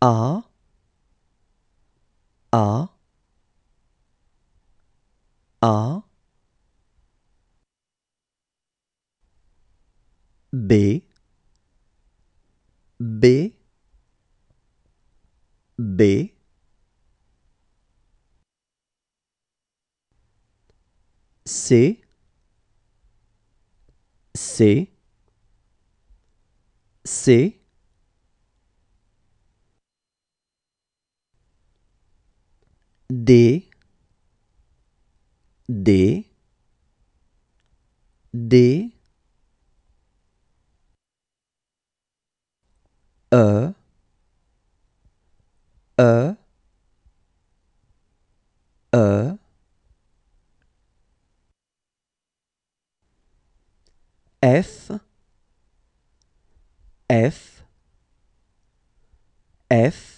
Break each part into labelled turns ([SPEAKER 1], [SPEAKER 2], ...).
[SPEAKER 1] A A A B B B C C C D D D E E E F F F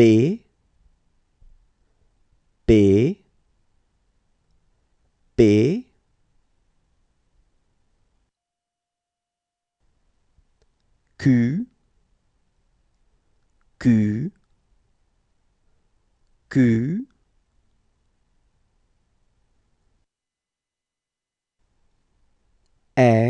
[SPEAKER 1] tế tế tế cứ cứ cứ é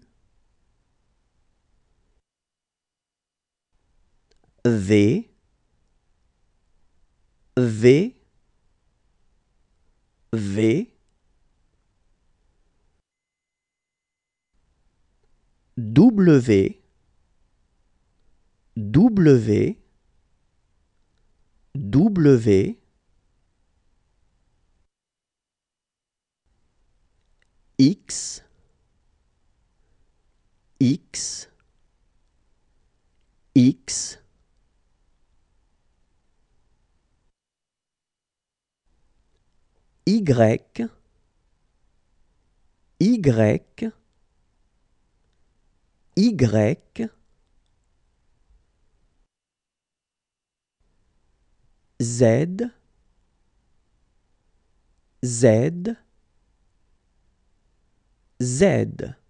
[SPEAKER 1] V V V W W W X X X Y, Y, Y, Z, Z, Z.